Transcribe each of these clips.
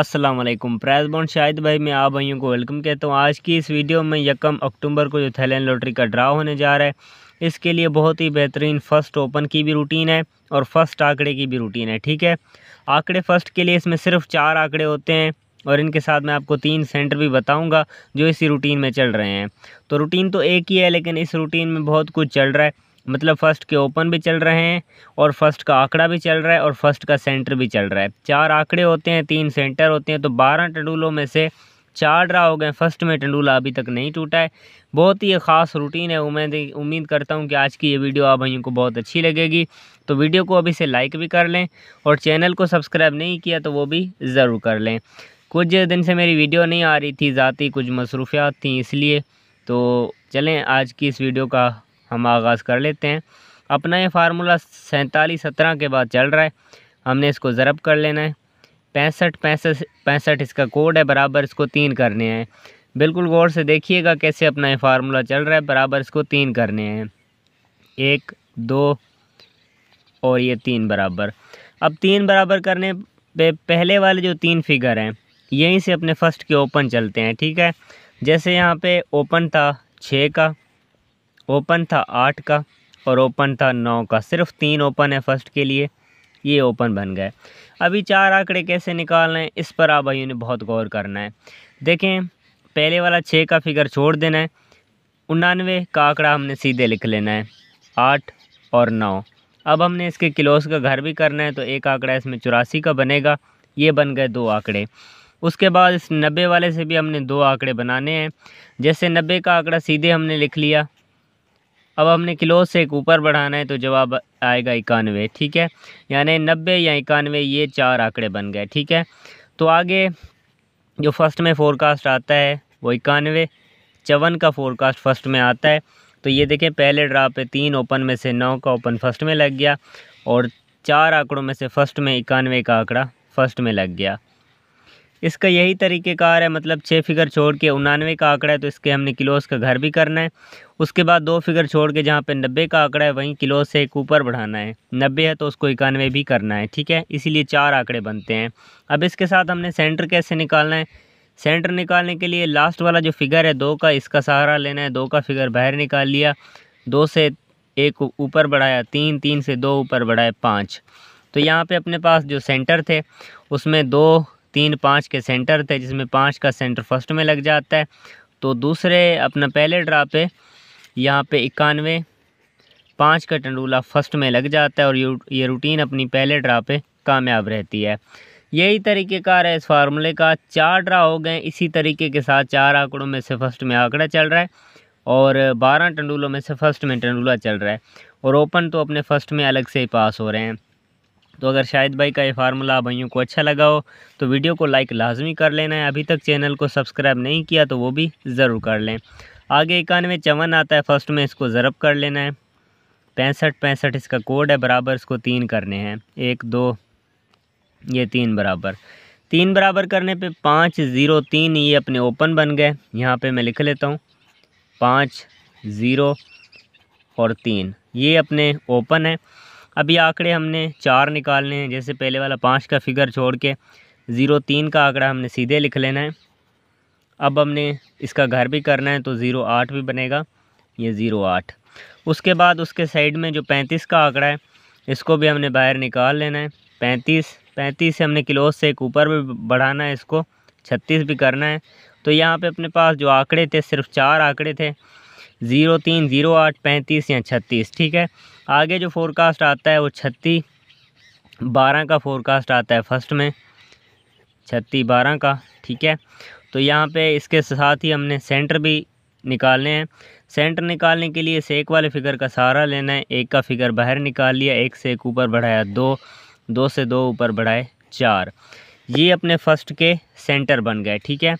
अस्सलाम वालेकुम बॉन्ड शाहिद भाई मैं आप भाइयों को वेलकम कहता हूँ आज की इस वीडियो में यकम अक्टूबर को जो थैलैंड लॉटरी का ड्रा होने जा रहा है इसके लिए बहुत ही बेहतरीन फ़र्स्ट ओपन की भी रूटीन है और फर्स्ट आंकड़े की भी रूटीन है ठीक है आंकड़े फ़र्स्ट के लिए इसमें सिर्फ चार आंकड़े होते हैं और इनके साथ मैं आपको तीन सेंटर भी बताऊँगा जो इसी रूटीन में चल रहे हैं तो रूटीन तो एक ही है लेकिन इस रूटीन में बहुत कुछ चल रहा है मतलब फर्स्ट के ओपन भी चल रहे हैं और फर्स्ट का आंकड़ा भी चल रहा है और फर्स्ट का सेंटर भी चल रहा है चार आंकड़े होते हैं तीन सेंटर होते हैं तो बारह टंडूलों में से चार ड्रा हो गए फर्स्ट में टंडूला अभी तक नहीं टूटा है बहुत ही ख़ास रूटीन है उम्मीद उम्मीद करता हूँ कि आज की ये वीडियो आप भाइयों को बहुत अच्छी लगेगी तो वीडियो को अभी से लाइक भी कर लें और चैनल को सब्सक्राइब नहीं किया तो वो भी ज़रूर कर लें कुछ दिन से मेरी वीडियो नहीं आ रही थी ज़ाती कुछ मसरूफियात थी इसलिए तो चलें आज की इस वीडियो का हम आगाज़ कर लेते हैं अपना ये फार्मूला सैंतालीस सत्रह के बाद चल रहा है हमने इसको ज़रब कर लेना है पैंसठ पैंसठ पैंसठ इसका कोड है बराबर इसको तीन करने हैं बिल्कुल गौर से देखिएगा कैसे अपना ये फार्मूला चल रहा है बराबर इसको तीन करने हैं एक दो और ये तीन बराबर अब तीन बराबर करने पे पहले वाले जो तीन फिगर हैं यहीं से अपने फर्स्ट के ओपन चलते हैं ठीक है जैसे यहाँ पे ओपन था छः का ओपन था आठ का और ओपन था नौ का सिर्फ तीन ओपन है फर्स्ट के लिए ये ओपन बन गए अभी चार आंकड़े कैसे निकालना है इस पर आप भाइयों ने बहुत गौर करना है देखें पहले वाला छः का फिगर छोड़ देना है उन्नानवे का आंकड़ा हमने सीधे लिख लेना है आठ और नौ अब हमने इसके किलोस का घर भी करना है तो एक आंकड़ा इसमें चौरासी का बनेगा ये बन गए दो आंकड़े उसके बाद इस नब्बे वाले से भी हमने दो आंकड़े बनाने हैं जैसे नब्बे का आंकड़ा सीधे हमने लिख लिया अब हमने क्लोज से एक ऊपर बढ़ाना है तो जवाब आएगा इक्यानवे ठीक है यानी नब्बे या इक्यानवे ये चार आंकड़े बन गए ठीक है तो आगे जो फर्स्ट में फोरकास्ट आता है वो इक्यानवे चवन का फोरकास्ट फर्स्ट में आता है तो ये देखें पहले ड्रा पे तीन ओपन में से नौ का ओपन फर्स्ट में लग गया और चार आंकड़ों में से फर्स्ट में इक्यानवे का आंकड़ा फर्स्ट में लग गया इसका यही तरीक़ेकार है मतलब छः फिगर छोड़ के उनानवे का आंकड़ा है तो इसके हमने किलोस का घर भी करना है उसके बाद दो फिगर छोड़ के जहाँ पे नब्बे का आंकड़ा है वहीं किलो से एक ऊपर बढ़ाना है नब्बे है तो उसको इक्यानवे भी करना है ठीक है इसीलिए चार आंकड़े बनते हैं अब इसके साथ हमने सेंटर कैसे निकालना है सेंटर निकालने के लिए लास्ट वाला जो फिगर है दो का इसका सहारा लेना है दो का फिगर बाहर निकाल लिया दो से एक ऊपर बढ़ाया तीन तीन से दो ऊपर बढ़ाया पाँच तो यहाँ पे अपने पास जो सेंटर थे उसमें दो तीन पाँच के सेंटर थे जिसमें पाँच का सेंटर फर्स्ट में लग जाता है तो दूसरे अपना पहले ड्रा पे यहाँ पे इक्यानवे पाँच का टंडूला फर्स्ट में लग जाता है और ये रूटीन अपनी पहले ड्रा पे कामयाब रहती है यही तरीक़ेकार है इस फार्मूले का चार ड्रा हो गए इसी तरीके के साथ चार आंकड़ों में से फर्स्ट में आंकड़ा चल रहा है और बारह टंडूलों में से फर्स्ट में टंडूला चल रहा है और ओपन तो अपने फर्स्ट में अलग से ही पास हो रहे हैं तो अगर शाहिद भाई का ये फार्मूला भाइयों को अच्छा लगा हो तो वीडियो को लाइक लाजमी कर लेना है अभी तक चैनल को सब्सक्राइब नहीं किया तो वो भी ज़रूर कर लें आगे इक्यानवे चवन आता है फर्स्ट में इसको ज़रब कर लेना है पैंसठ पैंसठ इसका कोड है बराबर इसको तीन करने हैं एक दो ये तीन बराबर तीन बराबर करने पे पाँच ज़ीरो तीन ये अपने ओपन बन गए यहाँ पे मैं लिख लेता हूँ पाँच ज़ीरो और तीन ये अपने ओपन है अभी आंकड़े हमने चार निकालने हैं जैसे पहले वाला पाँच का फिगर छोड़ के ज़ीरो तीन का आंकड़ा हमने सीधे लिख लेना है अब हमने इसका घर भी करना है तो ज़ीरो आठ भी बनेगा ये ज़ीरो आठ उसके बाद उसके साइड में जो पैंतीस का आंकड़ा है इसको भी हमने बाहर निकाल लेना है पैंतीस पैंतीस से हमने किलोज से एक ऊपर भी बढ़ाना है इसको छत्तीस भी करना है तो यहाँ पे अपने पास जो आंकड़े थे सिर्फ चार आंकड़े थे ज़ीरो तीन ज़ीरो आठ पैंतीस या छत्तीस ठीक है आगे जो फोरकास्ट आता है वो छत्तीस बारह का फोरकास्ट आता है फर्स्ट में छत्तीस बारह का ठीक है तो यहाँ पे इसके साथ ही हमने सेंटर भी निकालने हैं सेंटर निकालने के लिए सेक वाले फिगर का सहारा लेना है एक का फिगर बाहर निकाल लिया एक से एक ऊपर बढ़ाया दो दो से दो ऊपर बढ़ाए चार ये अपने फर्स्ट के सेंटर बन गए ठीक है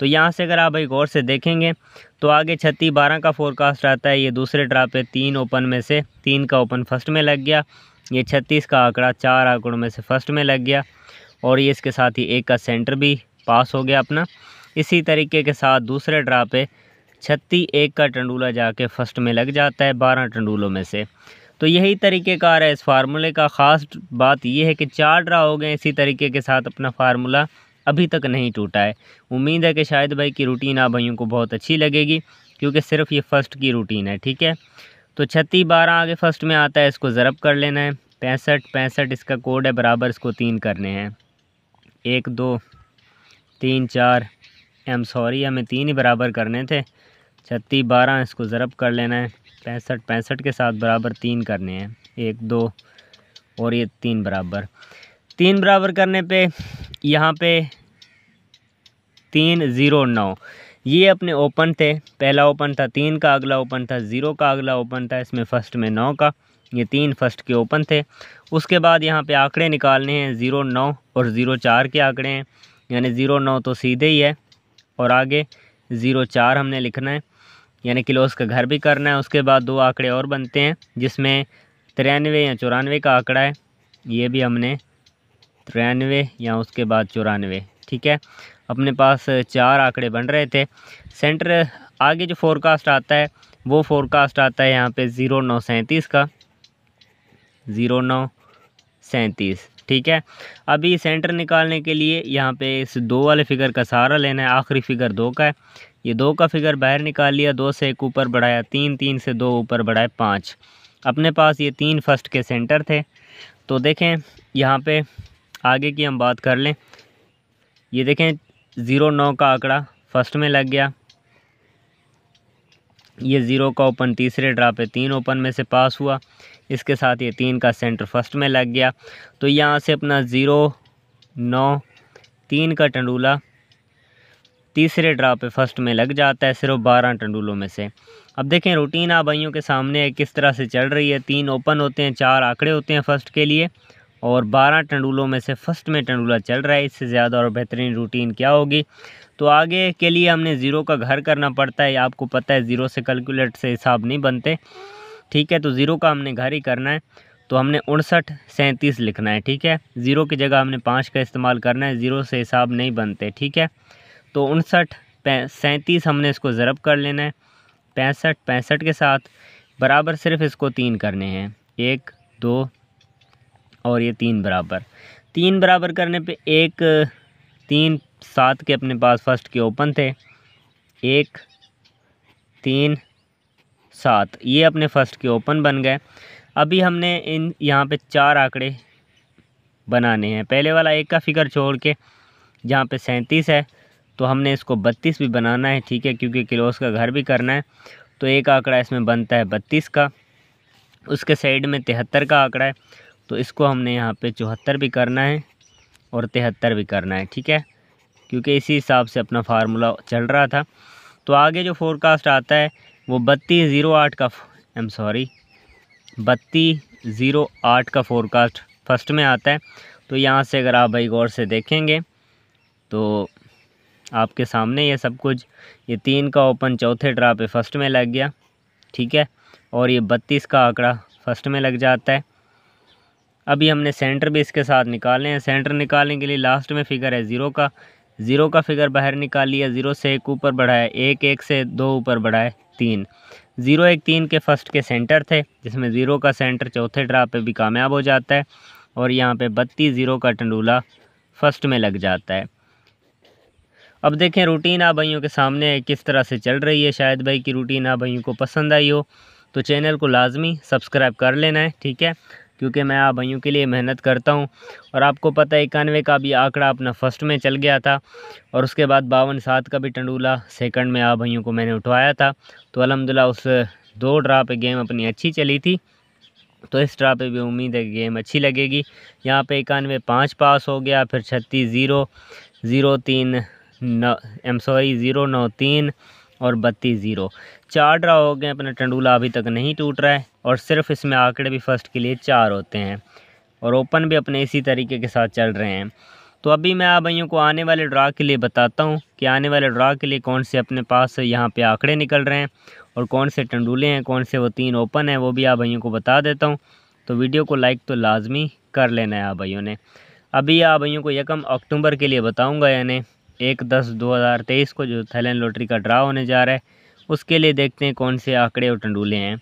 तो यहाँ से अगर आप एक और से देखेंगे तो आगे छत्तीस बारह का फोरकास्ट आता है ये दूसरे ड्रा पे तीन ओपन में से तीन का ओपन फर्स्ट में लग गया ये छत्तीस का आंकड़ा चार आंकड़ों में से फर्स्ट में लग गया और ये इसके साथ ही एक का सेंटर भी पास हो गया अपना इसी तरीके के साथ दूसरे ड्रा पे छत्तीस एक का टंडूला जाके फर्स्ट में लग जाता है बारह टंडूलों में से तो यही तरीक़ेकार है इस फार्मूले का ख़ास बात यह है कि चार ड्रा हो गए इसी तरीके के साथ अपना फार्मूला अभी तक नहीं टूटा है उम्मीद है कि शायद भाई की रूटीन आप भाइयों को बहुत अच्छी लगेगी क्योंकि सिर्फ ये फ़र्स्ट की रूटीन है ठीक है तो छत्तीस बारह आगे फ़र्स्ट में आता है इसको ज़रब कर लेना है पैंसठ पैंसठ इसका कोड है बराबर इसको तीन करने हैं एक दो तीन चार एम सॉरी हमें तीन ही बराबर करने थे छत्तीस बारह इसको ज़रब कर लेना है पैंसठ पैंसठ के साथ बराबर तीन करने हैं एक दो और ये तीन बराबर तीन बराबर करने पे यहाँ पे तीन ज़ीरो नौ ये अपने ओपन थे पहला ओपन था तीन का अगला ओपन था ज़ीरो का अगला ओपन था इसमें फ़र्स्ट में नौ का ये तीन फर्स्ट के ओपन थे उसके बाद यहाँ पे आंकड़े निकालने हैं ज़ीरो नौ और ज़ीरो चार के आंकड़े हैं यानी ज़ीरो नौ तो सीधे ही है और आगे ज़ीरो चार हमने लिखना है यानी किलोस का घर भी करना है उसके बाद दो आंकड़े और बनते हैं जिसमें तिरानवे या चौरानवे का आंकड़ा है ये भी हमने तिरानवे या उसके बाद चौरानवे ठीक है अपने पास चार आंकड़े बन रहे थे सेंटर आगे जो फोरकास्ट आता है वो फोरकास्ट आता है यहाँ पे ज़ीरो नौ सैंतीस का ज़ीरो नौ सैंतीस ठीक है अभी सेंटर निकालने के लिए यहाँ पे इस दो वाले फिगर का सहारा लेना है आखिरी फिगर दो का है ये दो का फिगर बाहर निकाल लिया दो से एक ऊपर बढ़ाया तीन तीन से दो ऊपर बढ़ाए पाँच अपने पास ये तीन फर्स्ट के सेंटर थे तो देखें यहाँ पे आगे की हम बात कर लें ये देखें ज़ीरो नौ का आंकड़ा फर्स्ट में लग गया ये ज़ीरो का ओपन तीसरे ड्रा पे तीन ओपन में से पास हुआ इसके साथ ये तीन का सेंटर फर्स्ट में लग गया तो यहाँ से अपना ज़ीरो नौ तीन का टंडूला तीसरे ड्रा पे फर्स्ट में लग जाता है सिर्फ बारह टंडुलों में से अब देखें रूटीन आप भाइयों के सामने है किस तरह से चल रही है तीन ओपन होते हैं चार आंकड़े होते हैं फर्स्ट के लिए और बारह टंडुलों में से फर्स्ट में टंडूला चल रहा है इससे ज़्यादा और बेहतरीन रूटीन क्या होगी तो आगे के लिए हमने ज़ीरो का घर करना पड़ता है आपको पता है ज़ीरो से कैलकुलेट से हिसाब नहीं बनते ठीक है तो ज़ीरो का हमने घर ही करना है तो हमने उनसठ सैंतीस लिखना है ठीक है ज़ीरो की जगह हमने पाँच का इस्तेमाल करना है ज़ीरो से हिसाब नहीं बनते ठीक है तो उनसठ सैंतीस हमने इसको ज़रब कर लेना है पैंसठ पैंसठ के साथ बराबर सिर्फ इसको तीन करने हैं एक दो और ये तीन बराबर तीन बराबर करने पे एक तीन सात के अपने पास फर्स्ट के ओपन थे एक तीन सात ये अपने फर्स्ट के ओपन बन गए अभी हमने इन यहाँ पे चार आंकड़े बनाने हैं पहले वाला एक का फिगर छोड़ के जहाँ पे सैंतीस है तो हमने इसको बत्तीस भी बनाना है ठीक है क्योंकि क्लोज का घर भी करना है तो एक आंकड़ा इसमें बनता है बत्तीस का उसके साइड में तिहत्तर का आंकड़ा है तो इसको हमने यहाँ पे चौहत्तर भी करना है और तिहत्तर भी करना है ठीक है क्योंकि इसी हिसाब से अपना फार्मूला चल रहा था तो आगे जो फोरकास्ट आता है वो बत्तीस ज़ीरो आठ का आई एम सॉरी बत्तीस ज़ीरो आठ का फोरकास्ट फर्स्ट में आता है तो यहाँ से अगर आप भाई गौर से देखेंगे तो आपके सामने ये सब कुछ ये तीन का ओपन चौथे ड्रा पे फर्स्ट में लग गया ठीक है और ये बत्तीस का आंकड़ा फर्स्ट में लग जाता है अभी हमने सेंटर भी इसके साथ निकाले हैं सेंटर निकालने के लिए लास्ट में फिगर है ज़ीरो का ज़ीरो का फिगर बाहर निकाल लिया ज़ीरो से एक ऊपर बढ़ाया एक एक से दो ऊपर बढ़ाए तीन ज़ीरो एक तीन के फर्स्ट के सेंटर थे जिसमें ज़ीरो का सेंटर चौथे ड्रा पे भी कामयाब हो जाता है और यहाँ पे बत्तीस ज़ीरो का टंडूला फर्स्ट में लग जाता है अब देखें रूटीन आप भाइयों के सामने किस तरह से चल रही है शायद भाई की रूटीन आप भाइयों को पसंद आई हो तो चैनल को लाजमी सब्सक्राइब कर लेना है ठीक है क्योंकि मैं आप भाइयों के लिए मेहनत करता हूँ और आपको पता है इक्यानवे का भी आंकड़ा अपना फर्स्ट में चल गया था और उसके बाद बावन सात का भी टंडूला सेकंड में आप भाइयों को मैंने उठवाया था तो अलहमदिल्ला उस दो ड्रा पे गेम अपनी अच्छी चली थी तो इस ड्रा पे भी उम्मीद है कि गेम अच्छी लगेगी यहाँ पर इक्यानवे पाँच पास हो गया फिर छत्तीस ज़ीरो ज़ीरो तीन नौ एम सॉरी ज़ीरो नौ तीन और बत्तीस ज़ीरो चार ड्रा हो गए अपना टंडूला अभी तक नहीं टूट रहा है और सिर्फ इसमें आंकड़े भी फर्स्ट के लिए चार होते हैं और ओपन भी अपने इसी तरीके के साथ चल रहे हैं तो अभी मैं आप भाइयों को आने वाले ड्रा के लिए बताता हूँ कि आने वाले ड्रा के लिए कौन से अपने पास यहाँ पे आंकड़े निकल रहे हैं और कौन से टंडूले हैं कौन से वो तीन ओपन हैं वो भी आप भाइयों को बता देता हूँ तो वीडियो को लाइक तो लाजमी कर लेना है आप भाइयों ने अभी आप भाइयों को यकम अक्टूबर के लिए बताऊँगा यानी एक दस दो हज़ार तेईस को जो थाईलैंड लॉटरी का ड्रा होने जा रहा है उसके लिए देखते हैं कौन से आंकड़े और टंडूले हैं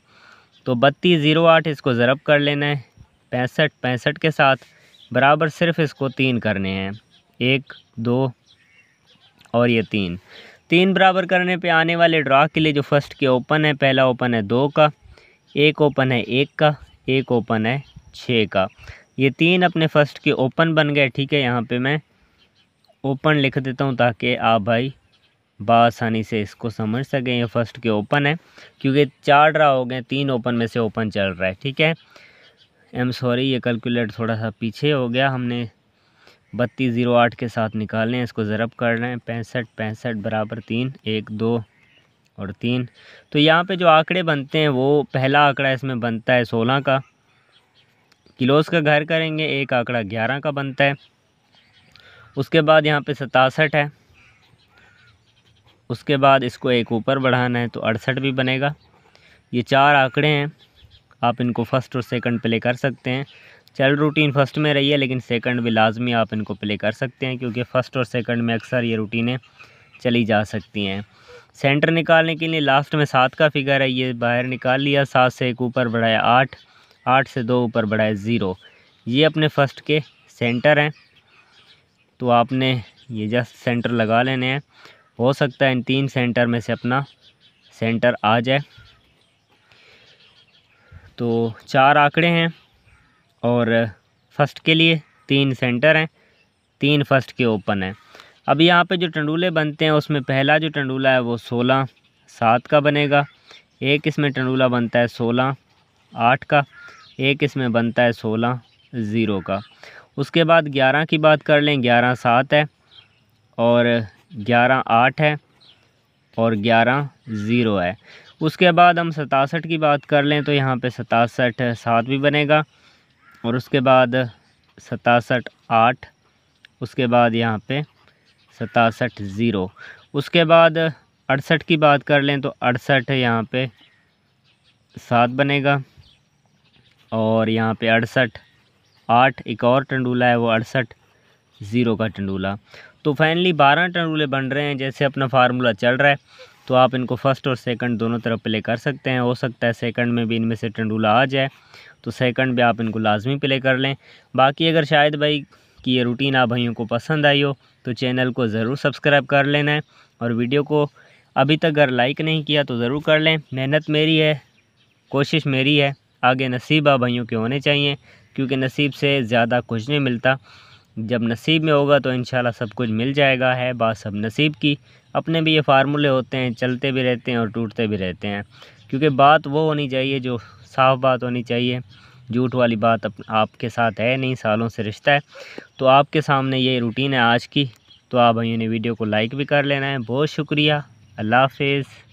तो बत्तीस ज़ीरो आठ इसको ज़रब कर लेना है पैंसठ पैंसठ के साथ बराबर सिर्फ इसको तीन करने हैं एक दो और ये तीन तीन बराबर करने पे आने वाले ड्रा के लिए जो फर्स्ट के ओपन है पहला ओपन है दो का एक ओपन है एक का एक ओपन है छः का ये तीन अपने फर्स्ट के ओपन बन गए ठीक है यहाँ पे मैं ओपन लिख देता हूँ ताकि आप भाई बसानी से इसको समझ सकें ये फर्स्ट के ओपन है क्योंकि चार ड्रा हो गए तीन ओपन में से ओपन चल रहा है ठीक है आई एम सॉरी ये कैलकुलेट थोड़ा सा पीछे हो गया हमने बत्तीस ज़ीरो आठ के साथ लें इसको ज़रब कर रहे हैं पैंसठ पैंसठ बराबर तीन एक दो और तीन तो यहाँ पे जो आंकड़े बनते हैं वो पहला आंकड़ा इसमें बनता है सोलह का किलोस का घर करेंगे एक आंकड़ा ग्यारह का बनता है उसके बाद यहाँ पे सतासठ है उसके बाद इसको एक ऊपर बढ़ाना है तो अड़सठ भी बनेगा ये चार आंकड़े हैं आप इनको फ़र्स्ट और सेकंड प्ले कर सकते हैं चल रूटीन फ़र्स्ट में रही है लेकिन सेकंड भी लाजमी आप इनको प्ले कर सकते हैं क्योंकि फ़र्स्ट और सेकंड में अक्सर ये रूटीनें चली जा सकती हैं सेंटर निकालने के लिए लास्ट में सात का फिगर है ये बाहर निकाल लिया सात से एक ऊपर बढ़ाया आठ आठ से दो ऊपर बढ़ाया ज़ीरो ये अपने फ़र्स्ट के सेंटर हैं तो आपने ये जस्ट सेंटर लगा लेने हैं हो सकता है इन तीन सेंटर में से अपना सेंटर आ जाए तो चार आंकड़े हैं और फर्स्ट के लिए तीन सेंटर हैं तीन फर्स्ट के ओपन हैं अब यहाँ पे जो टंडूले बनते हैं उसमें पहला जो टंडूला है वो सोलह सात का बनेगा एक इसमें टंडूला बनता है सोलह आठ का एक इसमें बनता है सोलह ज़ीरो का उसके बाद ग्यारह की बात कर लें ग्यारह सात है और ग्यारह आठ है और ग्यारह ज़ीरो है उसके बाद हम सतासठ की बात कर लें तो यहाँ पे सतासठ सात भी बनेगा और उसके बाद सतासठ आठ उसके बाद यहाँ पे सतासठ ज़ीरो उसके बाद अड़सठ की बात कर लें तो अड़सठ यहाँ पे सात बनेगा और यहाँ पे अड़सठ आठ एक और टंडूला है वो अड़सठ ज़ीरो का टंडूला तो फाइनली बारह टंडूले बन रहे हैं जैसे अपना फार्मूला चल रहा है तो आप इनको फ़र्स्ट और सेकंड दोनों तरफ प्ले कर सकते हैं हो सकता है सेकंड में भी इनमें से टंडूला आ जाए तो सेकंड भी आप इनको लाजमी प्ले कर लें बाकी अगर शायद भाई की ये रूटीन आप भाइयों को पसंद आई हो तो चैनल को ज़रूर सब्सक्राइब कर लेना है और वीडियो को अभी तक अगर लाइक नहीं किया तो ज़रूर कर लें मेहनत मेरी है कोशिश मेरी है आगे नसीब आप भाइयों के होने चाहिए क्योंकि नसीब से ज़्यादा कुछ नहीं मिलता जब नसीब में होगा तो इन सब कुछ मिल जाएगा है बात सब नसीब की अपने भी ये फार्मूले होते हैं चलते भी रहते हैं और टूटते भी रहते हैं क्योंकि बात वो होनी चाहिए जो साफ बात होनी चाहिए झूठ वाली बात आपके साथ है नहीं सालों से रिश्ता है तो आपके सामने ये रूटीन है आज की तो आप भाइयों ने वीडियो को लाइक भी कर लेना है बहुत शुक्रिया अल्लाह हाफिज़